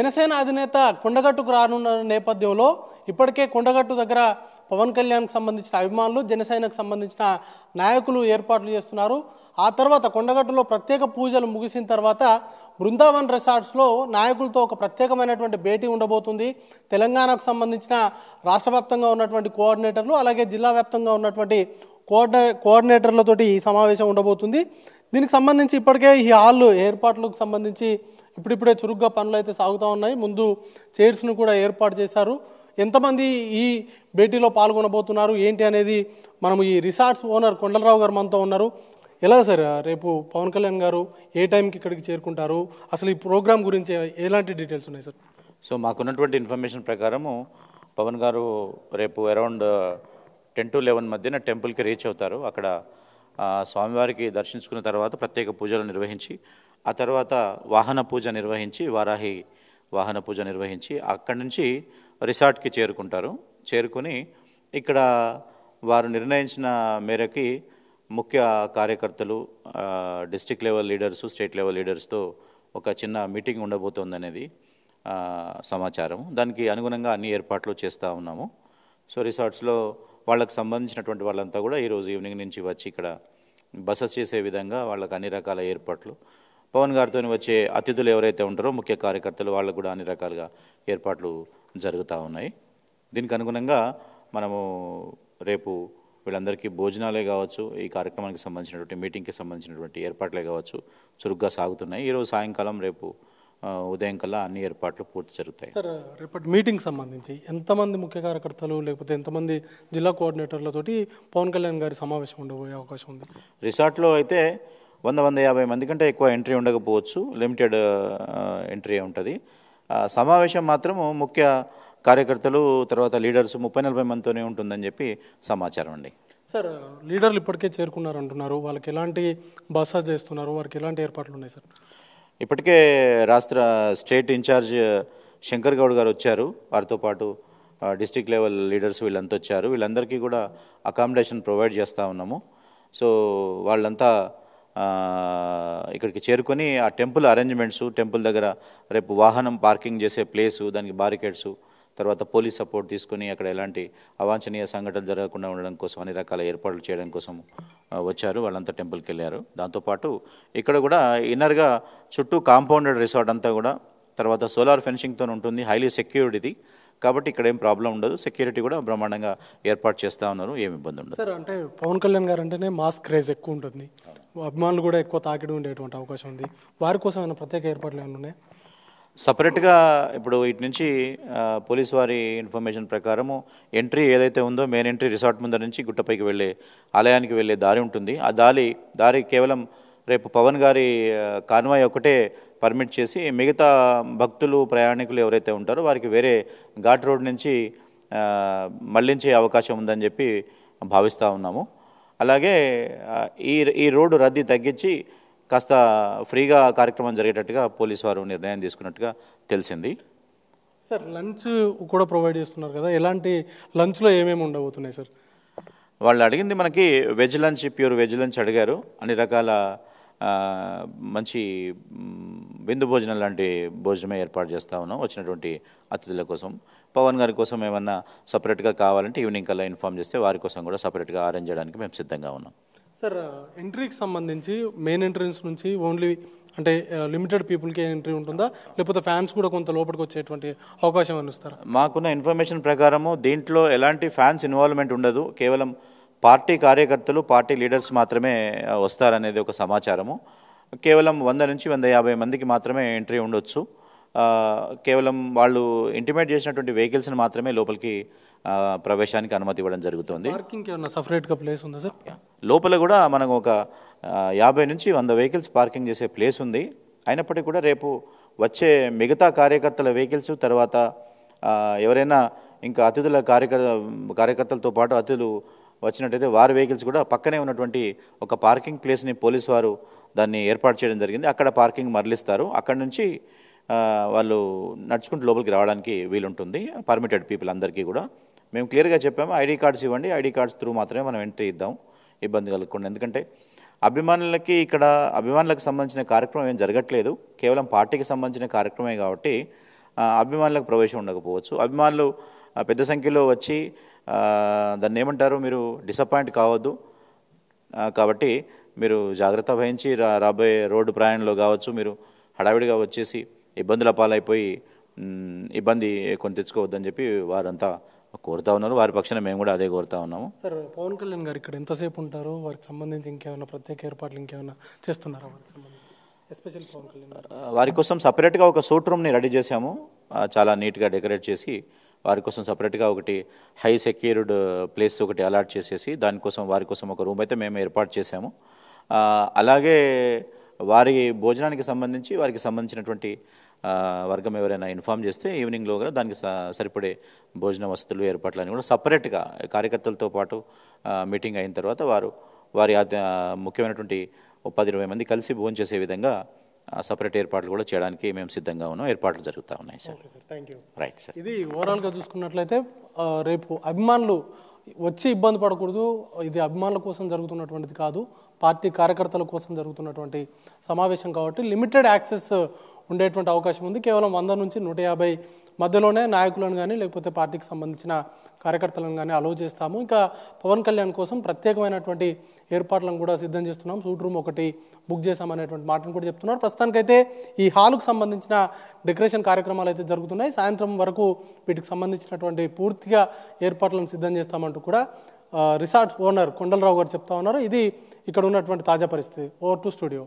జనసేన అధినేత కొండగట్టుకు రానున్న నేపథ్యంలో ఇప్పటికే కొండగట్టు దగ్గర పవన్ కళ్యాణ్కి సంబంధించిన అభిమానులు జనసేనకు సంబంధించిన నాయకులు ఏర్పాట్లు చేస్తున్నారు ఆ తర్వాత కొండగట్టులో ప్రత్యేక పూజలు ముగిసిన తర్వాత బృందావన్ రిసార్ట్స్లో నాయకులతో ఒక ప్రత్యేకమైనటువంటి భేటీ ఉండబోతుంది తెలంగాణకు సంబంధించిన రాష్ట్ర వ్యాప్తంగా ఉన్నటువంటి కోఆర్డినేటర్లు అలాగే జిల్లా వ్యాప్తంగా ఉన్నటువంటి కోఆర్డినే కోఆర్డినేటర్లతోటి ఈ సమావేశం ఉండబోతుంది దీనికి సంబంధించి ఇప్పటికే ఈ హాల్ ఏర్పాట్లకు సంబంధించి ఇప్పుడిప్పుడే చురుగ్గా పనులు అయితే సాగుతూ ఉన్నాయి ముందు చైర్స్ను కూడా ఏర్పాటు చేశారు ఎంతమంది ఈ భేటీలో పాల్గొనబోతున్నారు ఏంటి అనేది మనము ఈ రిసార్ట్స్ ఓనర్ కొండలరావు గారు మనతో ఉన్నారు ఎలా సార్ రేపు పవన్ కళ్యాణ్ గారు ఏ టైంకి ఇక్కడికి చేరుకుంటారు అసలు ఈ ప్రోగ్రామ్ గురించి ఎలాంటి డీటెయిల్స్ ఉన్నాయి సార్ సో మాకున్నటువంటి ఇన్ఫర్మేషన్ ప్రకారము పవన్ గారు రేపు అరౌండ్ టెన్ టు లెవెన్ మధ్యన టెంపుల్కి రీచ్ అవుతారు అక్కడ స్వామివారికి దర్శించుకున్న తర్వాత ప్రత్యేక పూజలు నిర్వహించి ఆ తర్వాత వాహన పూజ నిర్వహించి వారాహి వాహన పూజ నిర్వహించి అక్కడి నుంచి రిసార్ట్కి చేరుకుంటారు చేరుకుని ఇక్కడ వారు నిర్ణయించిన మేరకి ముఖ్య కార్యకర్తలు district level leaders state level లీడర్స్తో ఒక చిన్న మీటింగ్ ఉండబోతోందనేది సమాచారం దానికి అనుగుణంగా అన్ని ఏర్పాట్లు చేస్తూ ఉన్నాము సో రిసార్ట్స్లో వాళ్ళకి సంబంధించినటువంటి వాళ్ళంతా కూడా ఈరోజు ఈవినింగ్ నుంచి వచ్చి ఇక్కడ బసెస్ చేసే విధంగా వాళ్ళకి అన్ని రకాల ఏర్పాట్లు పవన్ గారితో వచ్చే అతిథులు ఎవరైతే ఉంటారో ముఖ్య కార్యకర్తలు వాళ్ళకు కూడా అన్ని రకాలుగా ఏర్పాట్లు జరుగుతూ ఉన్నాయి దీనికి అనుగుణంగా మనము రేపు వీళ్ళందరికీ భోజనాలే కావచ్చు ఈ కార్యక్రమానికి సంబంధించినటువంటి మీటింగ్కి సంబంధించినటువంటి ఏర్పాట్లే కావచ్చు చురుగ్గా సాగుతున్నాయి ఈరోజు సాయంకాలం రేపు ఉదయం కల్లా అన్ని ఏర్పాట్లు పూర్తి జరుగుతాయి సార్ రేపటి మీటింగ్ సంబంధించి ఎంతమంది ముఖ్య కార్యకర్తలు లేకపోతే ఎంతమంది జిల్లా కోఆర్డినేటర్లతోటి పవన్ కళ్యాణ్ గారి సమావేశం ఉండబోయే అవకాశం ఉంది రిసార్ట్లో అయితే వంద వంద యాభై మంది కంటే ఎక్కువ ఎంట్రీ ఉండకపోవచ్చు లిమిటెడ్ ఎంట్రీ ఉంటుంది సమావేశం మాత్రము ముఖ్య కార్యకర్తలు తర్వాత లీడర్స్ ముప్పై నలభై మందితోనే ఉంటుందని చెప్పి సమాచారం అండి సార్ లీడర్లు ఇప్పటికే చేరుకున్నారు అంటున్నారు వాళ్ళకి ఎలాంటి బస చేస్తున్నారు వారికి ఎలాంటి ఏర్పాట్లు ఉన్నాయి సార్ ఇప్పటికే రాష్ట్ర స్టేట్ ఇన్ఛార్జ్ శంకర్ గౌడ్ గారు వచ్చారు వారితో పాటు డిస్టిక్ లెవెల్ లీడర్స్ వీళ్ళంతా వచ్చారు వీళ్ళందరికీ కూడా అకామిడేషన్ ప్రొవైడ్ చేస్తూ ఉన్నాము సో వాళ్ళంతా ఇక్కడికి చేరుకొని ఆ టెంపుల్ అరేంజ్మెంట్స్ టెంపుల్ దగ్గర రేపు వాహనం పార్కింగ్ చేసే ప్లేసు దానికి బారికేడ్స్ తర్వాత పోలీస్ సపోర్ట్ తీసుకుని అక్కడ ఎలాంటి అవాంఛనీయ సంఘటనలు జరగకుండా ఉండడం కోసం అన్ని రకాల ఏర్పాట్లు చేయడం కోసం వచ్చారు వాళ్ళంతా టెంపుల్కి వెళ్ళారు దాంతోపాటు ఇక్కడ కూడా ఇన్నర్గా చుట్టూ కాంపౌండెడ్ రిసార్ట్ అంతా కూడా తర్వాత సోలార్ ఫెన్సింగ్తో ఉంటుంది హైలీ సెక్యూర్డ్ ఇది కాబట్టి ఇక్కడ ఏం ప్రాబ్లం ఉండదు సెక్యూరిటీ కూడా బ్రహ్మాండంగా ఏర్పాటు చేస్తూ ఉన్నారు ఏమి ఇబ్బంది ఉండదు సార్ అంటే పవన్ కళ్యాణ్ గారు అంటేనే మాస్క్ క్రేజ్ ఎక్కువ ఉంటుంది అభిమానులు కూడా ఎక్కువ తాకిడి ఉండేటువంటి అవకాశం ఉంది వారి కోసం ఏమైనా ప్రత్యేక ఏర్పాట్లు ఏమైనా ఉన్నాయి సపరేట్గా ఇప్పుడు ఇటు నుంచి పోలీస్ వారి ఇన్ఫర్మేషన్ ప్రకారము ఎంట్రీ ఏదైతే ఉందో మెయిన్ ఎంట్రీ రిసార్ట్ ముందర నుంచి గుట్టపైకి వెళ్ళే ఆలయానికి వెళ్ళే దారి ఉంటుంది ఆ దారి దారి కేవలం రేపు పవన్ గారి కాన్వాయ్ ఒకటే పర్మిట్ చేసి మిగతా భక్తులు ప్రయాణికులు ఎవరైతే ఉంటారో వారికి వేరే ఘాట్ రోడ్ నుంచి మళ్లించే అవకాశం ఉందని చెప్పి భావిస్తూ ఉన్నాము అలాగే ఈ ఈ రోడ్డు రద్దీ తగ్గించి కాస్త ఫ్రీగా కార్యక్రమం జరిగేటట్టుగా పోలీసు వారు నిర్ణయం తీసుకున్నట్టుగా తెలిసింది సార్ లంచ్ కూడా ప్రొవైడ్ చేస్తున్నారు కదా ఎలాంటి లంచ్లో ఏమేమి ఉండబోతున్నాయి సార్ వాళ్ళు అడిగింది మనకి veg lunch pure veg lunch అడిగారు అన్ని రకాల మంచి విందు భోజనం లాంటి భోజనమే ఏర్పాటు చేస్తూ ఉన్నాం వచ్చినటువంటి అతిథుల కోసం పవన్ గారి కోసం ఏమన్నా సపరేట్గా కావాలంటే ఈవినింగ్ కల్లా ఇన్ఫామ్ చేస్తే వారి కోసం కూడా సపరేట్గా అరేంజ్ చేయడానికి మేము సిద్ధంగా ఉన్నాం సార్ ఎంట్రీకి సంబంధించి మెయిన్ ఎంట్రన్స్ నుంచి ఓన్లీ అంటే లిమిటెడ్ పీపుల్కే ఎంట్రీ ఉంటుందా లేకపోతే ఫ్యాన్స్ కూడా కొంత లోపలికి వచ్చేటువంటి అవకాశం అనిస్తారు మాకున్న ఇన్ఫర్మేషన్ ప్రకారము దీంట్లో ఎలాంటి ఫ్యాన్స్ ఇన్వాల్వ్మెంట్ ఉండదు కేవలం పార్టీ కార్యకర్తలు పార్టీ లీడర్స్ మాత్రమే వస్తారనేది ఒక సమాచారము కేవలం వంద నుంచి వంద యాభై మందికి మాత్రమే ఎంట్రీ ఉండొచ్చు కేవలం వాళ్ళు ఇంటిమేట్ చేసినటువంటి వెహికల్స్ని మాత్రమే లోపలికి ప్రవేశానికి అనుమతి ఇవ్వడం జరుగుతుంది సపరేట్గా ప్లేస్ ఉందా సార్ లోపల కూడా మనకు ఒక యాభై నుంచి వంద వెహికల్స్ పార్కింగ్ చేసే ప్లేస్ ఉంది అయినప్పటికీ కూడా రేపు వచ్చే మిగతా కార్యకర్తల వెహికల్స్ తర్వాత ఎవరైనా ఇంకా అతిథుల కార్యకర్త కార్యకర్తలతో పాటు అతిథులు వచ్చినట్టయితే వారి వెహికల్స్ కూడా పక్కనే ఉన్నటువంటి ఒక పార్కింగ్ ప్లేస్ని పోలీసు వారు దాన్ని ఏర్పాటు చేయడం జరిగింది అక్కడ పార్కింగ్ మరలిస్తారు అక్కడ నుంచి వాళ్ళు నడుచుకుంటూ లోపలికి రావడానికి వీలుంటుంది పర్మిటెడ్ పీపుల్ అందరికీ కూడా మేము క్లియర్గా చెప్పాము ఐడి కార్డ్స్ ఇవ్వండి ఐడి కార్డ్స్ త్రూ మాత్రమే మనం ఎంట్రీ ఇద్దాం ఇబ్బంది కలగకుండా ఎందుకంటే అభిమానులకి ఇక్కడ అభిమానులకు సంబంధించిన కార్యక్రమం ఏం జరగట్లేదు కేవలం పార్టీకి సంబంధించిన కార్యక్రమే కాబట్టి అభిమానులకు ప్రవేశం ఉండకపోవచ్చు అభిమానులు పెద్ద సంఖ్యలో వచ్చి దాన్ని ఏమంటారు మీరు డిసప్పాయింట్ కావద్దు కాబట్టి మీరు జాగ్రత్త వహించి రా రాబోయే రోడ్డు ప్రయాణంలో కావచ్చు మీరు హడావిడిగా వచ్చేసి ఇబ్బందుల పాలైపోయి ఇబ్బంది కొని తెచ్చుకోవద్దని చెప్పి వారంతా కోరుతా ఉన్నారు వారి పక్షాన మేము కూడా అదే కోరుతా ఉన్నాము సార్ పవన్ కళ్యాణ్ గారు ఇక్కడ ఎంతసేపు ఉంటారు వారికి సంబంధించి ఇంకేమైనా ప్రత్యేక ఏర్పాట్లు ఇంకేమైనా చేస్తున్నారా ఎస్పెషల్ పవన్ కళ్యాణ్ వారి కోసం సపరేట్గా ఒక సూట్ రూమ్ని రెడీ చేశాము చాలా నీట్గా డెకరేట్ చేసి వారి కోసం సపరేట్గా ఒకటి హై సెక్యూర్డ్ ప్లేస్ ఒకటి అలాట్ చేసేసి దానికోసం వారి కోసం ఒక రూమ్ అయితే మేము ఏర్పాటు చేశాము అలాగే వారి భోజనానికి సంబంధించి వారికి సంబంధించినటువంటి వర్గం ఎవరైనా ఇన్ఫామ్ చేస్తే ఈవినింగ్లో కూడా దానికి సరిపడే భోజన వసతులు ఏర్పాట్లని కూడా సపరేట్గా కార్యకర్తలతో పాటు మీటింగ్ అయిన తర్వాత వారు వారి ముఖ్యమైనటువంటి పది ఇరవై మంది కలిసి భోజనం చేసే విధంగా సపరేట్ ఏర్పాట్లు కూడా చేయడానికి మేము సిద్ధంగా ఉన్నాం ఏర్పాట్లు జరుగుతూ ఉన్నాయి సార్ రైట్ సార్ ఇది ఓవరాల్గా చూసుకున్నట్లయితే రేపు అభిమానులు వచ్చి ఇబ్బంది పడకూడదు ఇది అభిమానుల కోసం జరుగుతున్నటువంటిది కాదు పార్టీ కార్యకర్తల కోసం జరుగుతున్నటువంటి సమావేశం కాబట్టి లిమిటెడ్ యాక్సెస్ ఉండేటువంటి అవకాశం ఉంది కేవలం వంద నుంచి నూట యాభై మధ్యలోనే నాయకులను కానీ లేకపోతే పార్టీకి సంబంధించిన కార్యకర్తలను కానీ అలో చేస్తాము ఇంకా పవన్ కళ్యాణ్ కోసం ప్రత్యేకమైనటువంటి ఏర్పాట్లను కూడా సిద్ధం చేస్తున్నాం సూట్ రూమ్ ఒకటి బుక్ చేశామనేటువంటి మాటను కూడా చెప్తున్నారు ప్రస్తుతానికైతే ఈ హాల్కు సంబంధించిన డెకరేషన్ కార్యక్రమాలు అయితే జరుగుతున్నాయి సాయంత్రం వరకు వీటికి సంబంధించినటువంటి పూర్తిగా ఏర్పాట్లను సిద్ధం చేస్తామంటూ కూడా రిసార్ట్స్ ఓనర్ కొండలరావు గారు చెప్తా ఉన్నారు ఇది ఇక్కడ ఉన్నటువంటి తాజా పరిస్థితి ఓవర్ టు స్టూడియో